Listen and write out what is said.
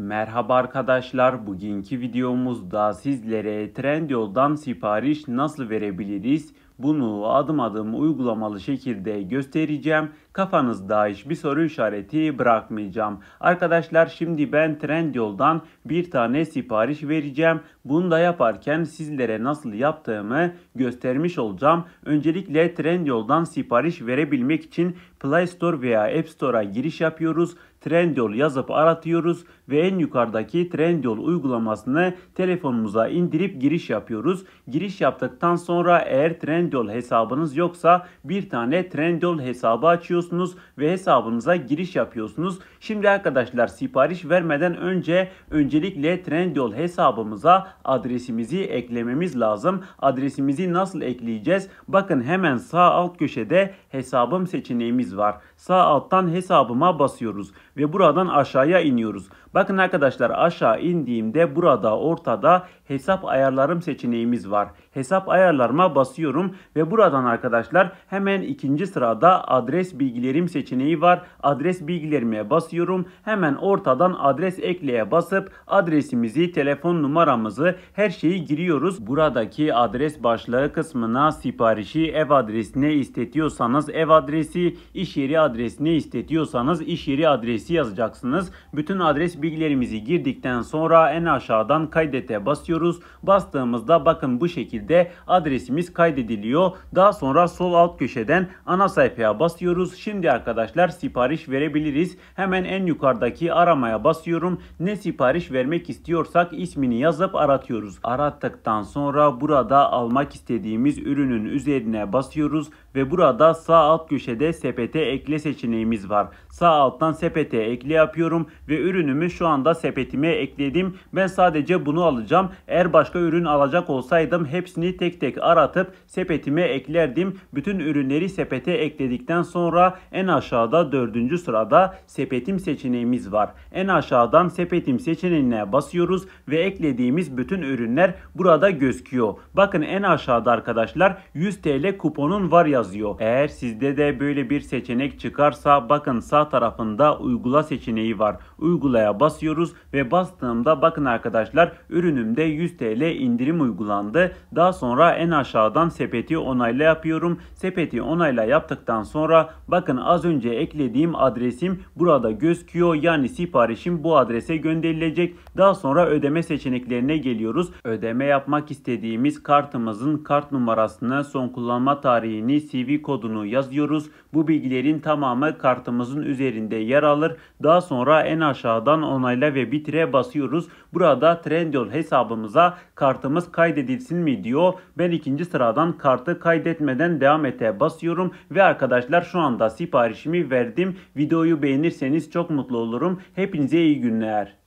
Merhaba arkadaşlar, bugünkü videomuzda sizlere Trendyol'dan sipariş nasıl verebiliriz bunu adım adım uygulamalı şekilde göstereceğim. Kafanızda hiçbir soru işareti bırakmayacağım. Arkadaşlar şimdi ben Trendyol'dan bir tane sipariş vereceğim. Bunu da yaparken sizlere nasıl yaptığımı göstermiş olacağım. Öncelikle Trendyol'dan sipariş verebilmek için Play Store veya App Store'a giriş yapıyoruz. Trendyol yazıp aratıyoruz ve en yukarıdaki Trendyol uygulamasını telefonumuza indirip giriş yapıyoruz. Giriş yaptıktan sonra eğer Trendyol Trendyol hesabınız yoksa bir tane Trendyol hesabı açıyorsunuz ve hesabınıza giriş yapıyorsunuz. Şimdi arkadaşlar sipariş vermeden önce öncelikle Trendyol hesabımıza adresimizi eklememiz lazım. Adresimizi nasıl ekleyeceğiz? Bakın hemen sağ alt köşede hesabım seçeneğimiz var. Sağ alttan hesabıma basıyoruz ve buradan aşağıya iniyoruz. Bakın arkadaşlar aşağı indiğimde burada ortada hesap ayarlarım seçeneğimiz var hesap ayarlarıma basıyorum ve buradan arkadaşlar hemen ikinci sırada adres bilgilerim seçeneği var. Adres bilgilerime basıyorum. Hemen ortadan adres ekleye basıp adresimizi, telefon numaramızı her şeyi giriyoruz. Buradaki adres başlığı kısmına siparişi ev adresine istetiyorsanız ev adresi, iş yeri adresine istetiyorsanız iş yeri adresi yazacaksınız. Bütün adres bilgilerimizi girdikten sonra en aşağıdan kaydete basıyoruz. Bastığımızda bakın bu şekilde şekilde adresimiz kaydediliyor. Daha sonra sol alt köşeden ana sayfaya basıyoruz. Şimdi arkadaşlar sipariş verebiliriz. Hemen en yukarıdaki aramaya basıyorum. Ne sipariş vermek istiyorsak ismini yazıp aratıyoruz. Arattıktan sonra burada almak istediğimiz ürünün üzerine basıyoruz ve burada sağ alt köşede sepete ekle seçeneğimiz var. Sağ alttan sepete ekle yapıyorum ve ürünümü şu anda sepetime ekledim. Ben sadece bunu alacağım. Eğer başka ürün alacak olsaydım hepsi Hepsini tek tek aratıp sepetime eklerdim. Bütün ürünleri sepete ekledikten sonra en aşağıda dördüncü sırada sepetim seçeneğimiz var. En aşağıdan sepetim seçeneğine basıyoruz ve eklediğimiz bütün ürünler burada gözüküyor. Bakın en aşağıda arkadaşlar 100 TL kuponun var yazıyor. Eğer sizde de böyle bir seçenek çıkarsa bakın sağ tarafında uygula seçeneği var. Uygulaya basıyoruz ve bastığımda bakın arkadaşlar ürünümde 100 TL indirim uygulandı. Daha daha sonra en aşağıdan sepeti onayla yapıyorum. Sepeti onayla yaptıktan sonra bakın az önce eklediğim adresim burada gözüküyor. Yani siparişim bu adrese gönderilecek. Daha sonra ödeme seçeneklerine geliyoruz. Ödeme yapmak istediğimiz kartımızın kart numarasını, son kullanma tarihini CV kodunu yazıyoruz. Bu bilgilerin tamamı kartımızın üzerinde yer alır. Daha sonra en aşağıdan onayla ve bitire basıyoruz. Burada Trendyol hesabımıza kartımız kaydedilsin mi diyor diyor. Ben ikinci sıradan kartı kaydetmeden devam ete basıyorum ve arkadaşlar şu anda siparişimi verdim. Videoyu beğenirseniz çok mutlu olurum. Hepinize iyi günler.